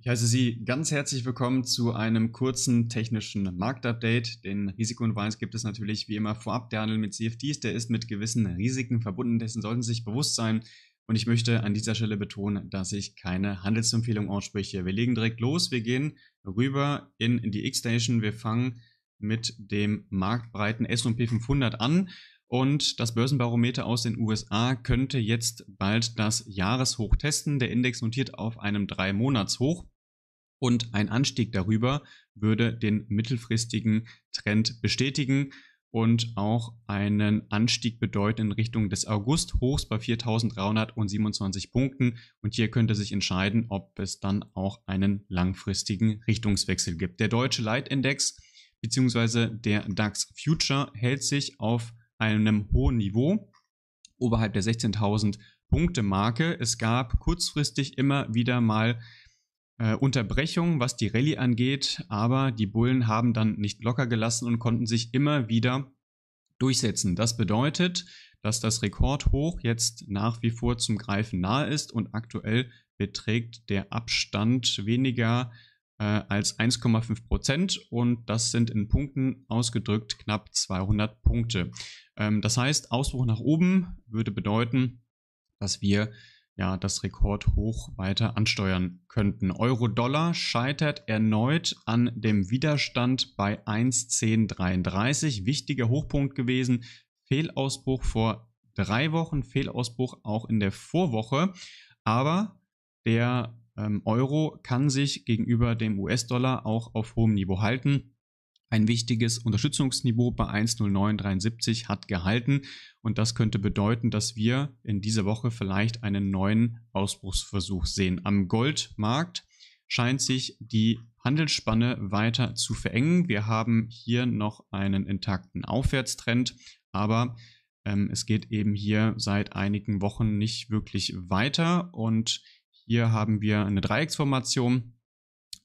Ich heiße Sie ganz herzlich willkommen zu einem kurzen technischen Marktupdate. Den Risiko Risikohinweis gibt es natürlich wie immer vorab. Der Handel mit CFDs, der ist mit gewissen Risiken verbunden, dessen sollten Sie sich bewusst sein. Und ich möchte an dieser Stelle betonen, dass ich keine Handelsempfehlung ausspreche. Wir legen direkt los, wir gehen rüber in die X-Station, wir fangen mit dem marktbreiten S&P 500 an und das Börsenbarometer aus den USA könnte jetzt bald das Jahreshoch testen. Der Index notiert auf einem Drei-Monats-Hoch und ein Anstieg darüber würde den mittelfristigen Trend bestätigen und auch einen Anstieg bedeuten in Richtung des August-Hochs bei 4.327 Punkten. Und hier könnte sich entscheiden, ob es dann auch einen langfristigen Richtungswechsel gibt. Der deutsche Leitindex bzw. der DAX Future hält sich auf einem hohen Niveau, oberhalb der 16.000 Punkte Marke. Es gab kurzfristig immer wieder mal äh, Unterbrechungen, was die Rallye angeht, aber die Bullen haben dann nicht locker gelassen und konnten sich immer wieder durchsetzen. Das bedeutet, dass das Rekordhoch jetzt nach wie vor zum Greifen nahe ist und aktuell beträgt der Abstand weniger äh, als 1,5 Prozent und das sind in Punkten ausgedrückt knapp 200 Punkte. Ähm, das heißt, Ausbruch nach oben würde bedeuten, dass wir ja, das Rekordhoch weiter ansteuern könnten. Euro-Dollar scheitert erneut an dem Widerstand bei 1,1033. Wichtiger Hochpunkt gewesen. Fehlausbruch vor drei Wochen, Fehlausbruch auch in der Vorwoche. Aber der ähm, Euro kann sich gegenüber dem US-Dollar auch auf hohem Niveau halten. Ein wichtiges Unterstützungsniveau bei 1,0973 hat gehalten und das könnte bedeuten, dass wir in dieser Woche vielleicht einen neuen Ausbruchsversuch sehen. Am Goldmarkt scheint sich die Handelsspanne weiter zu verengen. Wir haben hier noch einen intakten Aufwärtstrend, aber ähm, es geht eben hier seit einigen Wochen nicht wirklich weiter und hier haben wir eine Dreiecksformation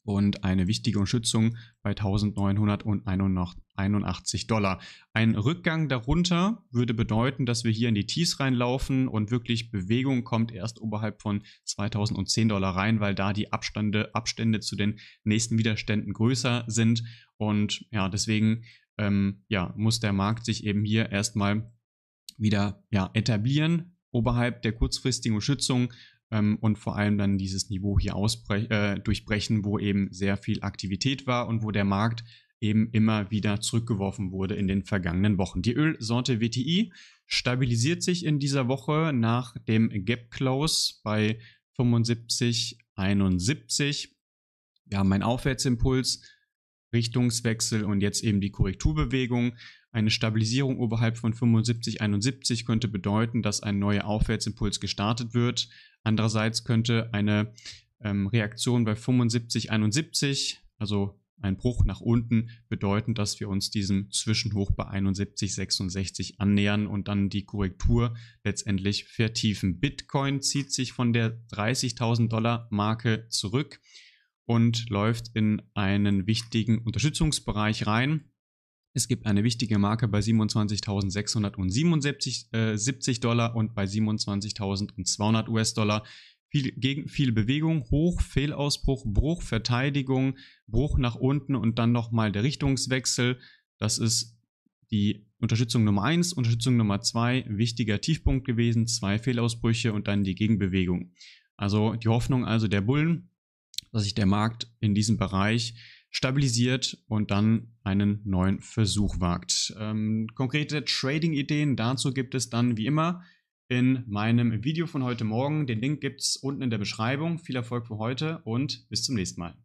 und eine wichtige Unterstützung bei 1981 Dollar. Ein Rückgang darunter würde bedeuten, dass wir hier in die Tiefs reinlaufen und wirklich Bewegung kommt erst oberhalb von 2010 Dollar rein, weil da die Abstände, Abstände zu den nächsten Widerständen größer sind. Und ja, deswegen ähm, ja, muss der Markt sich eben hier erstmal wieder ja, etablieren oberhalb der kurzfristigen Unterstützung ähm, und vor allem dann dieses Niveau hier äh, durchbrechen, wo eben sehr viel Aktivität war und wo der Markt eben immer wieder zurückgeworfen wurde in den vergangenen Wochen. Die Ölsorte WTI stabilisiert sich in dieser Woche nach dem Gap Close bei 75,71. Wir haben einen Aufwärtsimpuls, Richtungswechsel und jetzt eben die Korrekturbewegung. Eine Stabilisierung oberhalb von 75,71 könnte bedeuten, dass ein neuer Aufwärtsimpuls gestartet wird. Andererseits könnte eine ähm, Reaktion bei 7571, also ein Bruch nach unten, bedeuten, dass wir uns diesem Zwischenhoch bei 7166 annähern und dann die Korrektur letztendlich vertiefen. Bitcoin zieht sich von der 30.000 Dollar Marke zurück und läuft in einen wichtigen Unterstützungsbereich rein. Es gibt eine wichtige Marke bei 27.677 äh, Dollar und bei 27.200 US-Dollar. Viel, gegen, viel Bewegung, Hoch, Fehlausbruch, Bruch, Verteidigung, Bruch nach unten und dann nochmal der Richtungswechsel. Das ist die Unterstützung Nummer 1, Unterstützung Nummer 2, wichtiger Tiefpunkt gewesen, zwei Fehlausbrüche und dann die Gegenbewegung. Also die Hoffnung also der Bullen, dass sich der Markt in diesem Bereich stabilisiert und dann einen neuen Versuch wagt. Ähm, konkrete Trading-Ideen dazu gibt es dann wie immer in meinem Video von heute Morgen. Den Link gibt es unten in der Beschreibung. Viel Erfolg für heute und bis zum nächsten Mal.